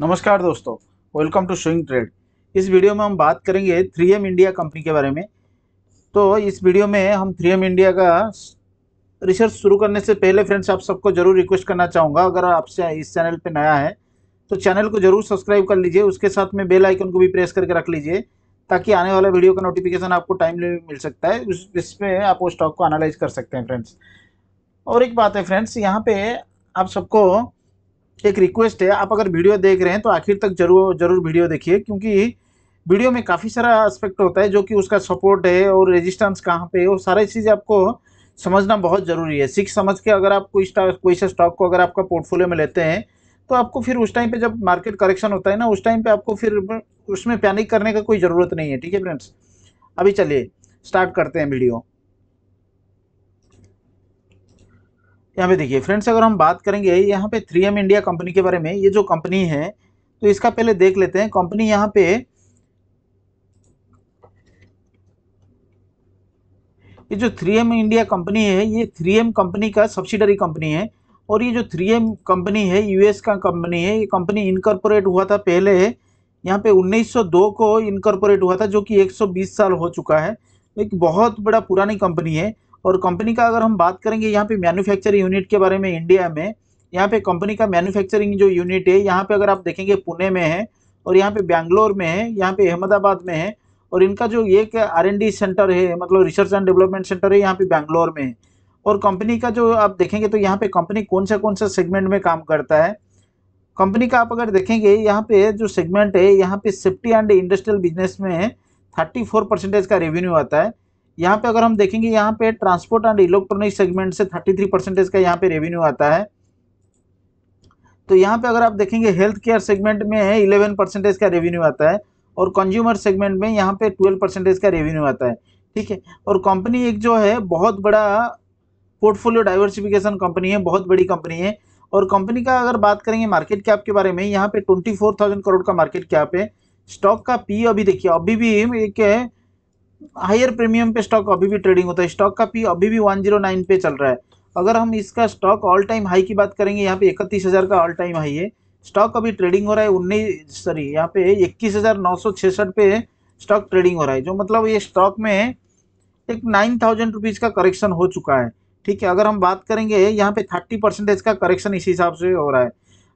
नमस्कार दोस्तों welcome to swing trade इस वीडियो में हम बात करेंगे 3M इंडिया कंपनी के बारे में तो इस वीडियो में हम 3M इंडिया का रिसर्च शुरू करने से पहले फ्रेंड्स आप सबको ज़रूर रिक्वेस्ट करना चाहूँगा अगर आप इस चैनल पर नया है तो चैनल को ज़रूर सब्सक्राइब कर लीजिए उसके साथ में बेल आइकन को भी प्रेस करके रख लीजिए ताकि आने वाला वीडियो का नोटिफिकेशन आपको टाइमली मिल सकता है उस इसमें आप वो स्टॉक को एनालाइज कर सकते हैं फ्रेंड्स और एक बात है फ्रेंड्स यहाँ पे आप सबको एक रिक्वेस्ट है आप अगर वीडियो देख रहे हैं तो आखिर तक जरूर जरूर वीडियो देखिए क्योंकि वीडियो में काफ़ी सारा एस्पेक्ट होता है जो कि उसका सपोर्ट है और रेजिस्टेंस कहाँ पे है वो सारी चीज़ आपको समझना बहुत ज़रूरी है सीख समझ के अगर आप कोई स्टॉक कोई से स्टॉक को अगर आपका पोर्टफोलियो में लेते हैं तो आपको फिर उस टाइम पे जब मार्केट करेक्शन होता है ना उस टाइम पे आपको फिर उसमें पैनिक करने का कोई ज़रूरत नहीं है ठीक है फ्रेंड्स अभी चलिए स्टार्ट करते हैं वीडियो यहाँ पे देखिए फ्रेंड्स अगर हम बात करेंगे यहाँ पे 3M इंडिया कंपनी के बारे में ये जो कंपनी है तो इसका पहले देख लेते हैं कंपनी यहाँ पे ये जो 3M इंडिया कंपनी है ये 3M कंपनी का सब्सिडरी कंपनी है और ये जो 3M कंपनी है यूएस का कंपनी है ये कंपनी इनकॉर्पोरेट हुआ था पहले यहाँ पे 1902 को इनकॉर्पोरेट हुआ था जो कि 120 साल हो चुका है एक बहुत बड़ा पुरानी कंपनी है और कंपनी का अगर हम बात करेंगे यहाँ पे मैन्युफैक्चरिंग यूनिट के बारे में इंडिया में यहाँ पे कंपनी का मैन्युफैक्चरिंग जो यूनिट है यहाँ पे अगर आप देखेंगे पुणे में है और यहाँ पे बैंगलोर में है यहाँ पे अहमदाबाद में है और इनका जो एक आर एन डी सेंटर है मतलब रिसर्च एंड डेवलपमेंट सेंटर है यहाँ पे बैंगलोर में है और कंपनी का जो आप देखेंगे तो यहाँ पे कंपनी कौन सा कौन सा सेगमेंट में काम करता है कंपनी का आप अगर देखेंगे यहाँ पे जो सेगमेंट है यहाँ पे सेफ्टी एंड इंडस्ट्रियल बिजनेस में है थर्टी फोर परसेंटेज का रेवेन्यू आता है यहाँ पे अगर हम देखेंगे यहाँ पे ट्रांसपोर्ट एंड इलेक्ट्रॉनिक सेगमेंट से 33 परसेंटेज का यहाँ पे रेवेन्यू आता है तो यहाँ पे अगर आप देखेंगे हेल्थ केयर सेगमेंट में है 11 परसेंटेज का रेवेन्यू आता है और कंज्यूमर सेगमेंट में यहाँ पे 12 परसेंटेज का रेवेन्यू आता है ठीक है और कंपनी एक जो है बहुत बड़ा पोर्टफोलियो डाइवर्सिफिकेशन कंपनी है बहुत बड़ी कंपनी है और कंपनी का अगर बात करेंगे मार्केट कैप के बारे में यहाँ पे ट्वेंटी करोड़ का मार्केट कैप है स्टॉक का पी अभी देखिए अभी भी एक हायर प्रीमियम पे स्टॉक अभी भी ट्रेडिंग होता है स्टॉक का पी अभी भी 109 पे चल रहा है अगर हम इसका स्टॉक ऑल टाइम हाई की बात करेंगे यहाँ पे इकतीस हज़ार का ऑल टाइम हाई है स्टॉक अभी ट्रेडिंग हो रहा है उन्नीस सॉरी यहाँ पे इक्कीस हज़ार नौ सौ छियासठ पे स्टॉक ट्रेडिंग हो रहा है जो मतलब ये स्टॉक में एक नाइन थाउजेंड रुपीज़ का करेक्शन हो चुका है ठीक है अगर हम बात करेंगे यहाँ पे थर्टी परसेंटेज का करेक्शन इसी हिसाब से हो रहा है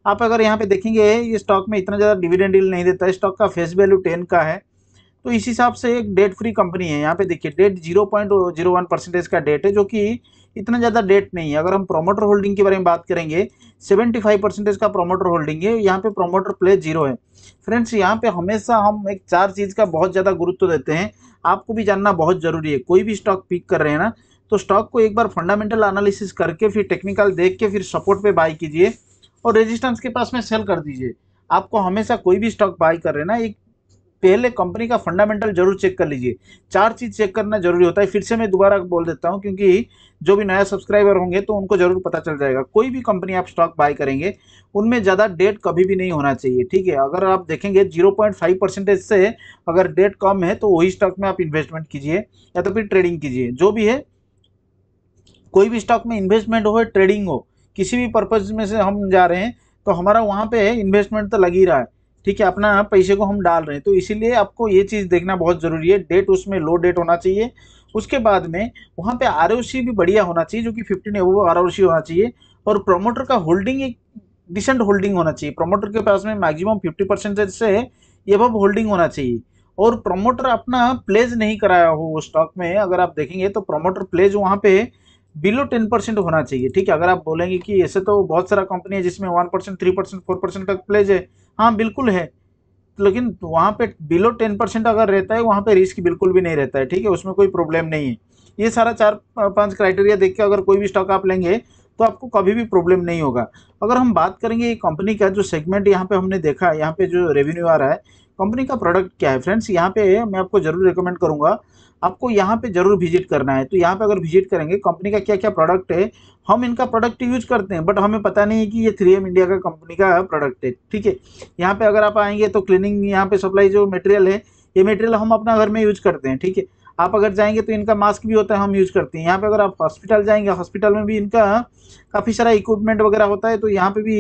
आप अगर यहाँ पे देखेंगे ये स्टॉक में इतना ज़्यादा डिविडेंड डील नहीं देता है स्टॉक का फेस वैल्यू टेन का है तो इस हिसाब से एक डेट फ्री कंपनी है यहाँ पे देखिए debt zero point zero one percentage का डेट है जो कि इतना ज़्यादा डेट नहीं है अगर हम प्रोमोटर होल्डिंग के बारे में बात करेंगे सेवेंटी फाइव परसेंटेज का प्रोमोटर होल्डिंग है यहाँ पे प्रोमोटर प्लेस जीरो है फ्रेंड्स यहाँ पे हमेशा हम एक चार चीज़ का बहुत ज़्यादा गुरुत्व देते हैं आपको भी जानना बहुत ज़रूरी है कोई भी स्टॉक पिक कर रहे हैं ना तो स्टॉक को एक बार फंडामेंटल एनालिसिस करके फिर टेक्निकल देख के फिर सपोर्ट पर बाई कीजिए और रेजिस्टेंस के पास में सेल कर दीजिए आपको हमेशा कोई भी स्टॉक बाई कर रहे हैं ना एक पहले कंपनी का फंडामेंटल जरूर चेक कर लीजिए चार चीज़ चेक करना जरूरी होता है फिर से मैं दोबारा बोल देता हूँ क्योंकि जो भी नया सब्सक्राइबर होंगे तो उनको जरूर पता चल जाएगा कोई भी कंपनी आप स्टॉक बाय करेंगे उनमें ज़्यादा डेट कभी भी नहीं होना चाहिए ठीक है अगर आप देखेंगे जीरो पॉइंट फाइव परसेंटेज से अगर डेट कम है तो वही स्टॉक में आप इन्वेस्टमेंट कीजिए या तो फिर ट्रेडिंग कीजिए जो भी है कोई भी स्टॉक में इन्वेस्टमेंट हो ट्रेडिंग हो किसी भी पर्पज में से हम जा रहे हैं तो हमारा वहाँ पे इन्वेस्टमेंट तो लग ही रहा है ठीक है अपना पैसे को हम डाल रहे हैं तो इसीलिए आपको ये चीज़ देखना बहुत ज़रूरी है डेट उसमें लो डेट होना चाहिए उसके बाद में वहाँ पे आर भी बढ़िया होना चाहिए जो कि फिफ्टीन एवो आर होना चाहिए और प्रोमोटर का होल्डिंग एक डिसेंट होल्डिंग होना चाहिए प्रोमोटर के पास में मैक्सिमम फिफ्टी परसेंटेज से ये होल्डिंग होना चाहिए और प्रोमोटर अपना प्लेज नहीं कराया हो वो स्टॉक में अगर आप देखेंगे तो प्रोमोटर प्लेज वहाँ पे बिलो टेन परसेंट होना चाहिए ठीक है अगर आप बोलेंगे कि ऐसे तो बहुत सारा कंपनी है जिसमें one percent three percent four percent तक प्लेज है हाँ बिल्कुल है लेकिन वहाँ पे बिलो टेन परसेंट अगर रहता है वहाँ पे रिस्क बिल्कुल भी नहीं रहता है ठीक है उसमें कोई प्रॉब्लम नहीं है ये सारा चार पांच क्राइटेरिया देख के अगर कोई भी स्टॉक आप लेंगे तो आपको कभी भी प्रॉब्लम नहीं होगा अगर हम बात करेंगे कंपनी का जो सेगमेंट यहाँ पे हमने देखा यहाँ पे जो रेवेन्यू आ रहा है कंपनी का प्रोडक्ट क्या है फ्रेंड्स यहाँ पे मैं आपको जरूर रिकमेंड करूँगा आपको यहाँ पे जरूर विजिट करना है तो यहाँ पे अगर विजिट करेंगे कंपनी का क्या क्या प्रोडक्ट है हम इनका प्रोडक्ट यूज करते हैं बट हमें पता नहीं है कि ये थ्री एम इंडिया का कंपनी का प्रोडक्ट है ठीक है यहाँ पे अगर आप आएंगे तो क्लीनिंग यहाँ पे सप्लाई जो मटेरियल है ये मटेरियल हम अपना घर में यूज करते हैं ठीक है आप अगर जाएंगे तो इनका मास्क भी होता है हम यूज करते हैं यहाँ पे अगर आप हॉस्पिटल जाएंगे हॉस्पिटल में भी इनका काफ़ी सारा इक्विपमेंट वगैरह होता है तो यहाँ पे भी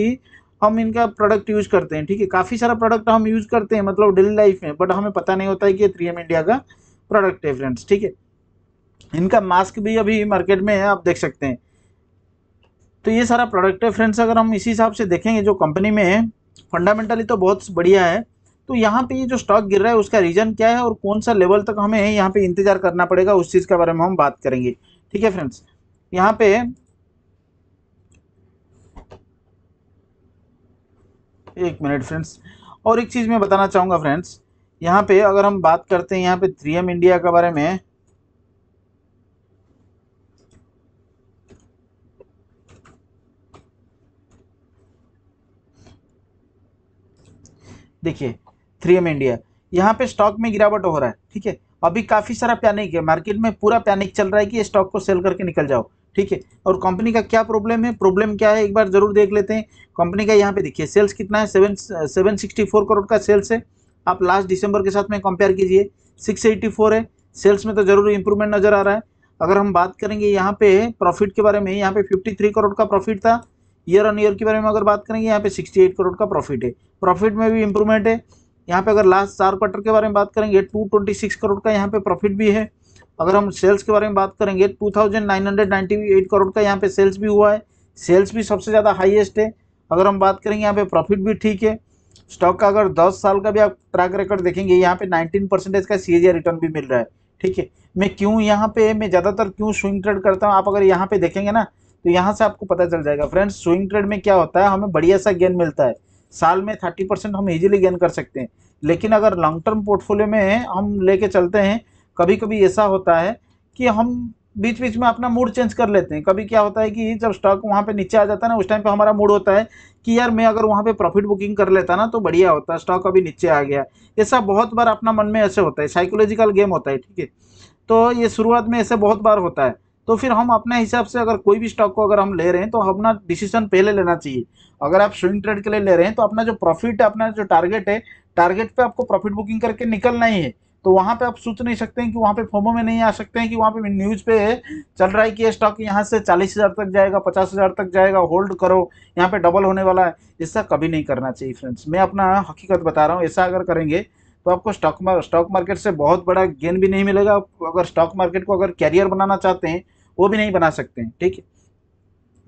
हम इनका प्रोडक्ट यूज़ करते हैं ठीक है काफ़ी सारा प्रोडक्ट हम यूज़ करते हैं मतलब डेली लाइफ में बट हमें पता नहीं होता है कि ये थ्री एम इंडिया का प्रोडक्ट है फ्रेंड्स ठीक है इनका मास्क भी अभी मार्केट में है आप देख सकते हैं तो ये सारा प्रोडक्ट है फ्रेंड्स अगर हम इसी हिसाब से देखेंगे जो कंपनी में है फंडामेंटली तो बहुत बढ़िया है तो यहाँ पे ये जो स्टॉक गिर रहा है उसका रीज़न क्या है और कौन सा लेवल तक हमें यहाँ पे इंतज़ार करना पड़ेगा उस चीज़ के बारे में हम बात करेंगे ठीक है फ्रेंड्स यहाँ पे एक मिनट फ्रेंड्स और एक चीज़ मैं बताना चाहूँगा फ्रेंड्स यहाँ पे अगर हम बात करते हैं यहाँ पे थ्री एम इंडिया के बारे में देखिए थ्री एम इंडिया यहाँ पे स्टॉक में गिरावट हो रहा है ठीक है अभी काफ़ी सारा पैनिक है मार्केट में पूरा पैनिक चल रहा है कि ये स्टॉक को सेल करके निकल जाओ ठीक है और कंपनी का क्या प्रॉब्लम है प्रॉब्लम क्या है एक बार जरूर देख लेते हैं कंपनी का यहाँ पे देखिए सेल्स कितना है seven seven sixty four crore का सेल्स है आप लास्ट दिसंबर के साथ में कंपेयर कीजिए सिक्स एट्टी फोर है सेल्स में तो जरूर इंप्रूवमेंट नज़र आ रहा है अगर हम बात करेंगे यहाँ पे प्रॉफिट के बारे में यहाँ पे फिफ्टी थ्री करोड़ का प्रॉफिट था ईयर ऑन ईयर के बारे में अगर बात करेंगे यहाँ पे सिक्सटी एट करोड़ का प्रॉफिट है प्रॉफिट में भी इंप्रूवमेंट है यहाँ पे अगर लास्ट चार क्वार्टर के बारे में बात करेंगे टू ट्वेंटी सिक्स करोड़ का यहाँ पे प्रॉफिट भी है अगर हम सेल्स के बारे में बात करेंगे 2998 करोड़ का यहाँ पे सेल्स भी हुआ है सेल्स भी सबसे ज़्यादा हाईएस्ट है अगर हम बात करेंगे यहाँ पे प्रॉफिट भी ठीक है स्टॉक का अगर 10 साल का भी आप ट्रैक रिकॉर्ड देखेंगे यहाँ पे 19 परसेंटेज का सी रिटर्न भी मिल रहा है ठीक है मैं क्यों यहाँ पे मैं ज़्यादातर क्यों स्विंग ट्रेड करता हूँ आप अगर यहाँ पे देखेंगे ना तो यहाँ से आपको पता चल जाएगा फ्रेंड्स स्विंग ट्रेड में क्या होता है हमें बढ़िया सा गेन मिलता है साल में थर्टी परसेंट हम इजिली गेन कर सकते हैं लेकिन अगर लॉन्ग टर्म पोर्टफोलियो में हम लेके चलते हैं कभी कभी ऐसा होता है कि हम बीच बीच में अपना मूड चेंज कर लेते हैं कभी क्या होता है कि जब स्टॉक वहाँ पे नीचे आ जाता है ना उस टाइम पे हमारा मूड होता है कि यार मैं अगर वहाँ पे प्रॉफिट बुकिंग कर लेता ना तो बढ़िया होता स्टॉक अभी नीचे आ गया ऐसा बहुत बार अपना मन में ऐसे होता है साइकोलॉजिकल गेम होता है ठीक है तो ये शुरुआत में ऐसे बहुत बार होता है तो फिर हम अपने हिसाब से अगर कोई भी स्टॉक को अगर हम ले रहे हैं तो अपना डिसीजन पहले लेना चाहिए अगर आप स्विंग ट्रेड के लिए ले रहे हैं तो अपना जो प्रॉफिट है अपना जो टारगेट है टारगेट पे आपको प्रॉफिट बुकिंग करके निकलना ही है तो वहाँ पे आप सोच नहीं सकते हैं कि वहाँ पे फोमो में नहीं आ सकते हैं कि वहाँ पे न्यूज़ पे चल रहा है कि ये स्टॉक यहाँ से चालीस हज़ार तक जाएगा पचास हज़ार तक जाएगा होल्ड करो यहाँ पे डबल होने वाला है ऐसा कभी नहीं करना चाहिए फ्रेंड्स मैं अपना हकीकत बता रहा हूँ ऐसा अगर करेंगे तो आपको स्टॉक मार, स्टॉक मार्केट से बहुत बड़ा गेन भी नहीं मिलेगा अगर स्टॉक मार्केट को अगर कैरियर बनाना चाहते हैं वो भी नहीं बना सकते हैं ठीक है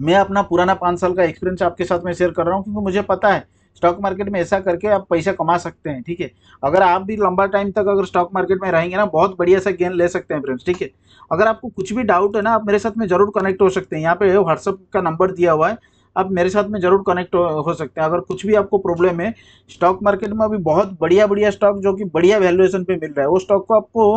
मैं अपना पुराना पाँच साल का एक्सपीरियंस आपके साथ में शेयर कर रहा हूँ क्योंकि मुझे पता है स्टॉक मार्केट में ऐसा करके आप पैसा कमा सकते हैं ठीक है अगर आप भी लंबा टाइम तक अगर स्टॉक मार्केट में रहेंगे ना बहुत बढ़िया सा गेन ले सकते हैं फ्रेंड्स ठीक है अगर आपको कुछ भी डाउट है ना आप मेरे साथ में जरूर कनेक्ट हो सकते हैं यहाँ पे व्हाट्सअप का नंबर दिया हुआ है आप मेरे साथ में जरूर कनेक्ट हो सकते हैं अगर कुछ भी आपको प्रॉब्लम है स्टॉक मार्केट में अभी बहुत बढ़िया बढ़िया स्टॉक जो कि बढ़िया वैल्यूएशन पर मिल रहा है वो स्टॉक को आपको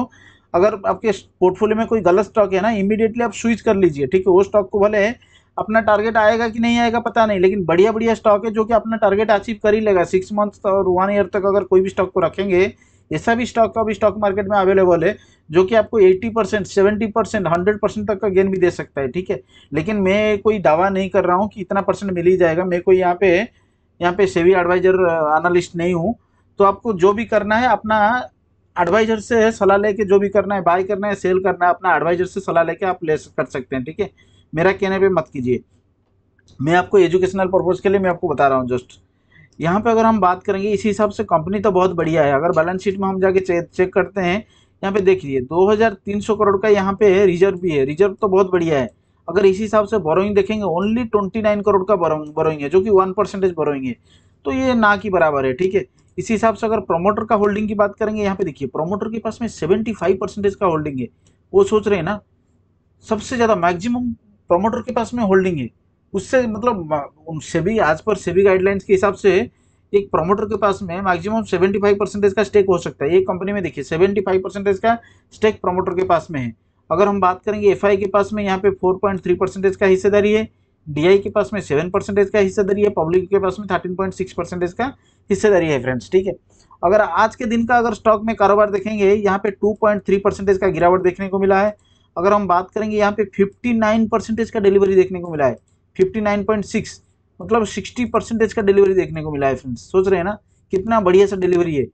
अगर आपके पोर्टफोलियो में कोई गलत स्टॉक है ना इमीडिएटली आप स्विच कर लीजिए ठीक है वो स्टॉक को भले है अपना टारगेट आएगा कि नहीं आएगा पता नहीं लेकिन बढ़िया बढ़िया स्टॉक है जो कि अपना टारगेट अचीव कर ही लेगा सिक्स मंथ और वन ईयर तक अगर कोई भी स्टॉक को रखेंगे ये सभी स्टॉक का भी स्टॉक मार्केट में अवेलेबल है जो कि आपको 80 percent seventy percent hundred percent तक का गेन भी दे सकता है ठीक है लेकिन मैं कोई दावा नहीं कर रहा हूँ कि इतना परसेंट मिल ही जाएगा मैं कोई यहाँ पे यहाँ पे सेवी एडवाइजर एनालिस्ट नहीं हूँ तो आपको जो भी करना है अपना एडवाइजर से सलाह लेके जो भी करना है बाय करना है सेल करना है अपना एडवाइजर से सलाह लेके आप ले कर सकते हैं ठीक है मेरा कहने पे मत कीजिए मैं आपको एजुकेशनल पर्पज़ के लिए मैं आपको बता रहा हूँ जस्ट यहाँ पे अगर हम बात करेंगे इसी हिसाब से कंपनी तो बहुत बढ़िया है अगर बैलेंस शीट में हम जाके चेक चेक करते हैं यहाँ पे देख लीजिए सौ करोड़ का यहाँ पे रिजर्व भी है रिजर्व तो बहुत बढ़िया है अगर इसी हिसाब से बोरोइंग देखेंगे ओनली नाइन करोड़ का बोरोइंग है जो कि वन परसेंटेज बोरोइंग है तो ये ना की बराबर है ठीक है इसी हिसाब से अगर प्रोमोटर का होल्डिंग की बात करेंगे यहाँ पे देखिए प्रोमोटर के पास में सेवेंटी फाइव परसेंटेज का होल्डिंग है वो सोच रहे हैं ना सबसे ज़्यादा मैक्सिमम प्रमोटर के पास में होल्डिंग है उससे मतलब सेबी आज पर सेबी गाइडलाइंस के हिसाब से एक प्रमोटर के पास में मैक्सिमम 75 परसेंटेज का स्टेक हो सकता है एक कंपनी में देखिए 75 परसेंटेज का स्टेक प्रमोटर के पास में है अगर हम बात करेंगे एफ के पास में यहाँ पे 4.3 परसेंटेज का हिस्सेदारी है डी के पास में सेवन परसेंटेज का हिस्सेदारी है पब्लिक के पास में थर्टीन पॉइंट सिक्स परसेंटेज का हिस्सेदारी है फ्रेंड्स ठीक है अगर आज के दिन का अगर स्टॉक में कारोबार देखेंगे यहाँ पे टू पॉइंट थ्री परसेंटेज का गिरावट देखने को मिला है अगर हम बात करेंगे यहाँ पे 59 परसेंटेज का डिलीवरी देखने को मिला है 59.6 मतलब 60 परसेंटेज का डिलीवरी देखने को मिला है फ्रेंड्स सोच रहे हैं ना कितना बढ़िया सा डिलीवरी है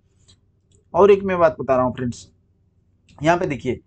और एक मैं बात बता रहा हूँ फ्रेंड्स यहाँ पे देखिए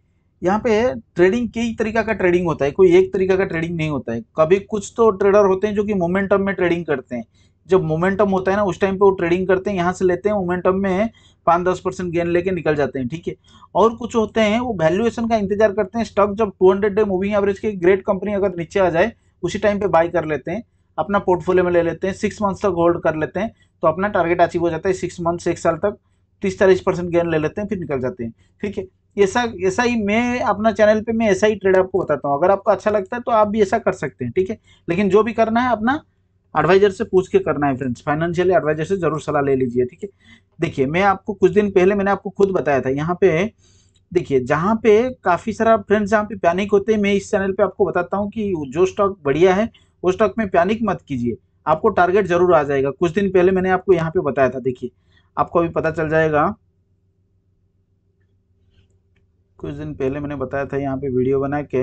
यहाँ पे ट्रेडिंग कई तरीका का ट्रेडिंग होता है कोई एक तरीका का ट्रेडिंग नहीं होता है कभी कुछ तो ट्रेडर होते हैं जो कि मोमेंटम में ट्रेडिंग करते हैं जब मोमेंटम होता है ना उस टाइम पे वो ट्रेडिंग करते हैं यहाँ से लेते हैं मोमेंटम में पाँच दस परसेंट गेन लेके निकल जाते हैं ठीक है और कुछ होते हैं वो वैल्यूएशन का इंतजार करते हैं स्टॉक जब 200 डे मूविंग एवरेज की ग्रेट कंपनी अगर नीचे आ जाए उसी टाइम पे बाय कर लेते हैं अपना पोर्टफोलियो में ले लेते हैं सिक्स मंथ्स तक होल्ड कर लेते हैं तो अपना टारगेट अचीव हो जाता है सिक्स मंथ्स एक साल तक तीस चालीस परसेंट गेन ले लेते हैं फिर निकल जाते हैं ठीक है ऐसा ऐसा ही मैं अपना चैनल पे मैं ऐसा ही ट्रेड आपको बताता हूँ अगर आपको अच्छा लगता है तो आप भी ऐसा कर सकते हैं ठीक है लेकिन जो भी करना है अपना एडवाइजर से पूछ के करना है फ्रेंड्स फाइनेंशियल एडवाइजर से जरूर सलाह ले लीजिए ठीक है देखिए मैं आपको कुछ दिन पहले मैंने आपको खुद बताया था यहाँ पे देखिए जहाँ पे काफ़ी सारा फ्रेंड्स जहाँ पे पैनिक होते हैं मैं इस चैनल पे आपको बताता हूँ कि जो स्टॉक बढ़िया है वो स्टॉक में पैनिक मत कीजिए आपको टारगेट जरूर आ जाएगा कुछ दिन पहले मैंने आपको यहाँ पे बताया था देखिए आपको अभी पता चल जाएगा कुछ दिन पहले मैंने बताया था यहाँ पे वीडियो बना के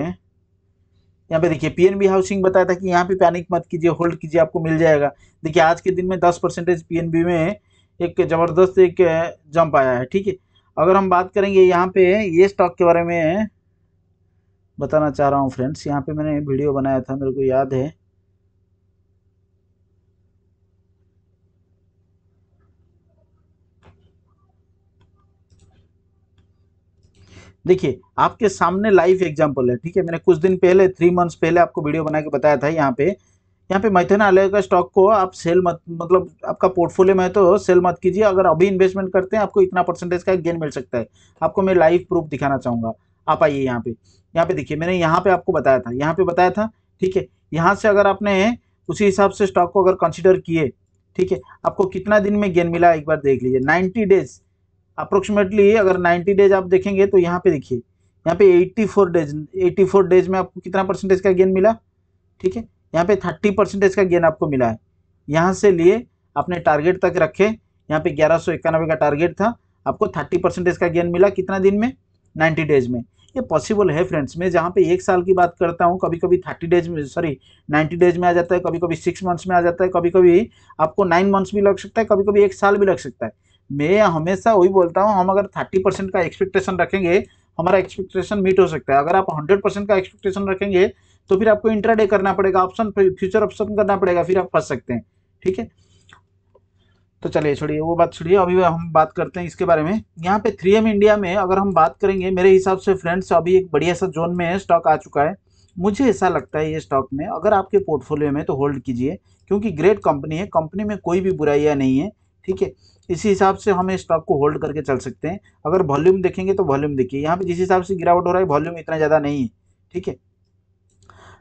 यहाँ पे देखिए पीएनबी हाउसिंग बताया था कि यहाँ पे पैनिक मत कीजिए होल्ड कीजिए आपको मिल जाएगा देखिए आज के दिन में दस परसेंटेज पी में एक ज़बरदस्त एक जंप आया है ठीक है अगर हम बात करेंगे यहाँ पे ये स्टॉक के बारे में बताना चाह रहा हूँ फ्रेंड्स यहाँ पे मैंने वीडियो बनाया था मेरे को याद है देखिए आपके सामने लाइव एग्जाम्पल है ठीक है मैंने कुछ दिन पहले थ्री मंथ्स पहले आपको वीडियो बना के बताया था यहाँ पे यहाँ पे मैथन आलय का स्टॉक को आप सेल मत मतलब आपका पोर्टफोलियो में है तो सेल मत कीजिए अगर अभी इन्वेस्टमेंट करते हैं आपको इतना परसेंटेज का गेन मिल सकता है आपको मैं लाइव प्रूफ दिखाना चाहूँगा आप आइए यहाँ पे यहाँ पे देखिए मैंने यहाँ पे आपको बताया था यहाँ पे बताया था ठीक है यहाँ से अगर आपने उसी हिसाब से स्टॉक को अगर कंसिडर किए ठीक है आपको कितना दिन में गेन मिला एक बार देख लीजिए नाइन्टी डेज अप्रोक्सीमेटली अगर 90 डेज आप देखेंगे तो यहाँ पे देखिए यहाँ पे 84 डेज 84 डेज में आपको कितना परसेंटेज का गेन मिला ठीक है यहाँ पे 30 परसेंटेज का गेन आपको मिला है यहाँ से लिए आपने टारगेट तक रखे यहाँ पे ग्यारह का टारगेट था आपको थर्टी परसेंटेज का गेन मिला कितना दिन में नाइन्टी डेज में ये पॉसिबल है फ्रेंड्स मैं जहाँ पे एक साल की बात करता हूँ कभी कभी थर्टी डेज में सॉरी नाइन्टी डेज में आ जाता है कभी कभी सिक्स मंथ्स में आ जाता है कभी कभी आपको नाइन मंथ्स भी लग सकता है कभी कभी एक साल भी लग सकता है मैं हमेशा वही बोलता हूँ हम अगर थर्टी परसेंट का एक्सपेक्टेशन रखेंगे हमारा एक्सपेक्टेशन मीट हो सकता है अगर आप हंड्रेड परसेंट का एक्सपेक्टेशन रखेंगे तो फिर आपको इंट्राडे करना पड़ेगा ऑप्शन फ्यूचर ऑप्शन करना पड़ेगा फिर आप फंस सकते हैं ठीक है तो चलिए छोड़िए वो बात छोड़िए अभी हम बात करते हैं इसके बारे में यहाँ पे थ्री एम इंडिया में अगर हम बात करेंगे मेरे हिसाब से फ्रेंड्स अभी एक बढ़िया सा जोन में स्टॉक आ चुका है मुझे ऐसा लगता है ये स्टॉक में अगर आपके पोर्टफोलियो में तो होल्ड कीजिए क्योंकि ग्रेट कंपनी है कंपनी में कोई भी बुराइयाँ नहीं है ठीक है इसी हिसाब से हम स्टॉक को होल्ड करके चल सकते हैं अगर वॉल्यूम देखेंगे तो वॉल्यूम देखिए यहाँ पे जिस हिसाब से गिरावट हो रहा है वॉल्यूम इतना ज़्यादा नहीं है ठीक है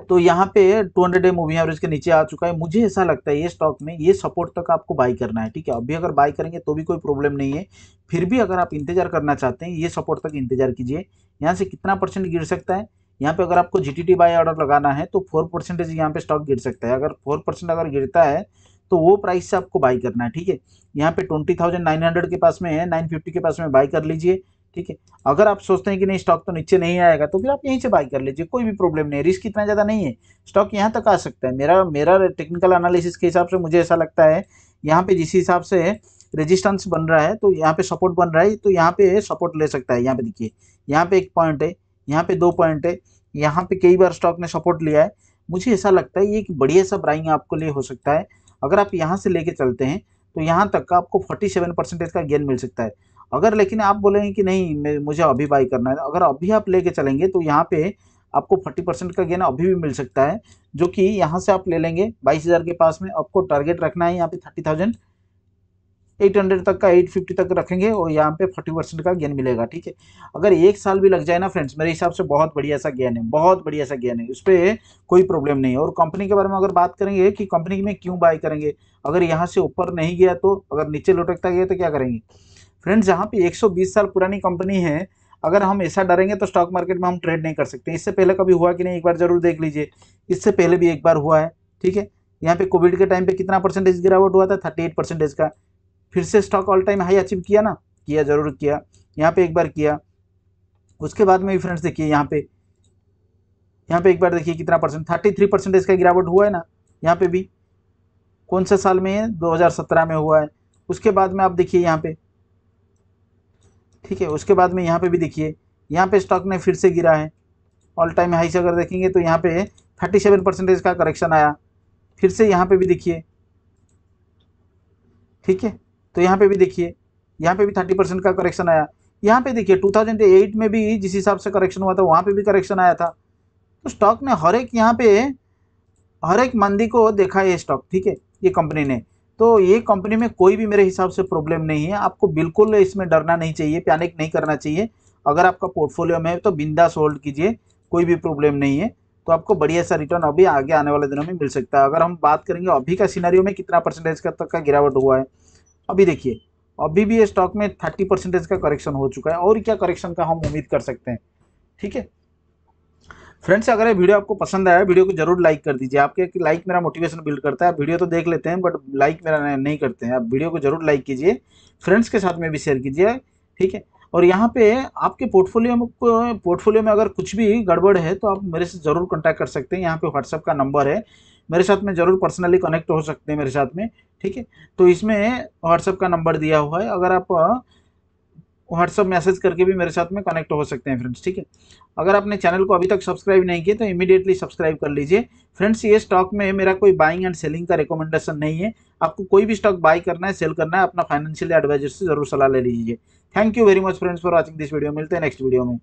तो यहाँ पे two hundred day moving average के नीचे आ चुका है मुझे ऐसा लगता है ये स्टॉक में ये सपोर्ट तक आपको बाई करना है ठीक है अभी अगर बाई करेंगे तो भी कोई प्रॉब्लम नहीं है फिर भी अगर आप इंतजार करना चाहते हैं ये सपोर्ट तक इंतजार कीजिए यहाँ से कितना परसेंट गिर सकता है यहाँ पे अगर आपको जी टी बाई ऑर्डर लगाना है तो फोर परसेंटेज यहाँ पे स्टॉक गिर सकता है अगर फोर परसेंट अगर गिरता है तो वो प्राइस से आपको बाई करना है ठीक है यहाँ पे ट्वेंटी थाउजेंड नाइन हंड्रेड के पास में है नाइन फिफ्टी के पास में बाई कर लीजिए ठीक है अगर आप सोचते हैं कि नहीं स्टॉक तो नीचे नहीं आएगा तो फिर आप यहीं से बाई कर लीजिए कोई भी प्रॉब्लम नहीं है रिस्क इतना ज़्यादा नहीं है स्टॉक यहाँ तक आ सकता है मेरा मेरा टेक्निकल एनालिसिस के हिसाब से मुझे ऐसा लगता है यहाँ पे जिस हिसाब से रेजिस्टेंस बन रहा है तो यहाँ पे सपोर्ट बन रहा है तो यहाँ पे सपोर्ट ले सकता है यहाँ पे देखिए यहाँ पे एक पॉइंट है यहाँ पे दो पॉइंट है यहाँ पे कई बार स्टॉक ने सपोर्ट लिया है मुझे ऐसा लगता है ये एक बढ़िया सा ब्राइंग आपको लिए हो सकता है अगर आप यहाँ से लेके चलते हैं तो यहाँ तक का आपको 47 परसेंटेज का गेन मिल सकता है अगर लेकिन आप बोलेंगे कि नहीं मुझे अभी बाई करना है अगर अभी आप लेके चलेंगे तो यहाँ पे आपको 40 परसेंट का गेन अभी भी मिल सकता है जो कि यहाँ से आप ले लेंगे बाईस हज़ार के पास में आपको टारगेट रखना है यहाँ पे थर्टी थाउजेंड 800 तक का 850 तक रखेंगे और यहाँ पे 40 परसेंट का गेन मिलेगा ठीक है अगर एक साल भी लग जाए ना फ्रेंड्स मेरे हिसाब से बहुत बढ़िया सा गेन है बहुत बढ़िया सा गेन है उस पर कोई प्रॉब्लम नहीं है और कंपनी के बारे में अगर बात करेंगे कि कंपनी में क्यों बाय करेंगे अगर यहाँ से ऊपर नहीं गया तो अगर नीचे लुटकता गया तो क्या करेंगे फ्रेंड्स जहाँ पे बीस साल पुरानी कंपनी है अगर हम ऐसा डरेंगे तो स्टॉक मार्केट में हम ट्रेड नहीं कर सकते इससे पहले कभी हुआ कि नहीं एक बार जरूर देख लीजिए इससे पहले भी एक बार हुआ है ठीक है यहाँ पे कोविड के टाइम पे कितना परसेंटेज गिरावट हुआ था थर्टी एट परसेंटेज का फिर से stock all time high achieve किया ना किया ज़रूर किया यहाँ पे एक बार किया उसके बाद में भी फ्रेंड्स देखिए यहाँ पे यहाँ पे एक बार देखिए कितना परसेंट थर्टी थ्री परसेंट इसका गिरावट हुआ है ना यहाँ पे भी कौन से साल में है सत्रह में हुआ है उसके बाद में आप देखिए यहाँ पे ठीक है उसके बाद में यहाँ पे भी देखिए यहाँ पे स्टॉक ने फिर से गिरा है ऑल टाइम हाई से अगर देखेंगे तो यहाँ पे थर्टी सेवन परसेंटेज का करेक्शन आया फिर से यहाँ पे भी देखिए ठीक है तो यहाँ पे भी देखिए यहाँ पे भी थर्टी परसेंट का करेक्शन आया यहाँ पे देखिए टू थाउजेंड एट में भी जिस हिसाब से करेक्शन हुआ था वहाँ पे भी करेक्शन आया था तो स्टॉक ने हर एक यहाँ पे हर एक मंदी को देखा है स्टॉक ठीक है ये कंपनी ने तो ये कंपनी में कोई भी मेरे हिसाब से प्रॉब्लम नहीं है आपको बिल्कुल इसमें डरना नहीं चाहिए पैनिक नहीं करना चाहिए अगर आपका पोर्टफोलियो में है तो बिंदास होल्ड कीजिए कोई भी प्रॉब्लम नहीं है तो आपको बढ़िया सा रिटर्न अभी आगे आने वाले दिनों में मिल सकता है अगर हम बात करेंगे अभी का सिनारियो में कितना परसेंटेज का तक का गिरावट हुआ है अभी देखिए अभी भी ये स्टॉक में थर्टी परसेंटेज का करेक्शन हो चुका है और क्या करेक्शन का हम उम्मीद कर सकते हैं ठीक है फ्रेंड्स अगर ये वीडियो आपको पसंद आया वीडियो को जरूर लाइक कर दीजिए आपके लाइक मेरा मोटिवेशन बिल्ड करता है आप वीडियो तो देख लेते हैं बट लाइक मेरा नहीं करते हैं आप वीडियो को जरूर लाइक कीजिए फ्रेंड्स के साथ में भी शेयर कीजिए ठीक है और यहाँ पे आपके पोर्टफोलियो में पोर्टफोलियो में अगर कुछ भी गड़बड़ है तो आप मेरे से ज़रूर कॉन्टैक्ट कर सकते हैं यहाँ पे व्हाट्सअप का नंबर है मेरे साथ में ज़रूर पर्सनली कनेक्ट हो सकते हैं मेरे साथ में ठीक है तो इसमें व्हाट्सअप का नंबर दिया हुआ है अगर आप व्हाट्सअप मैसेज करके भी मेरे साथ में कनेक्ट हो सकते हैं फ्रेंड्स ठीक है अगर आपने चैनल को अभी तक सब्सक्राइब नहीं किया तो इमीडिएटली सब्सक्राइब कर लीजिए फ्रेंड्स ये स्टॉक में मेरा कोई बाइंग एंड सेलिंग का रिकमेंडेशन नहीं है आपको कोई भी स्टॉक बाय करना है सेल करना है अपना फाइनेंशियल एडवाइजर से जरूर सलाह ले लीजिए thank you very much friends for watching this video मिलते हैं नेक्स्ट वीडियो में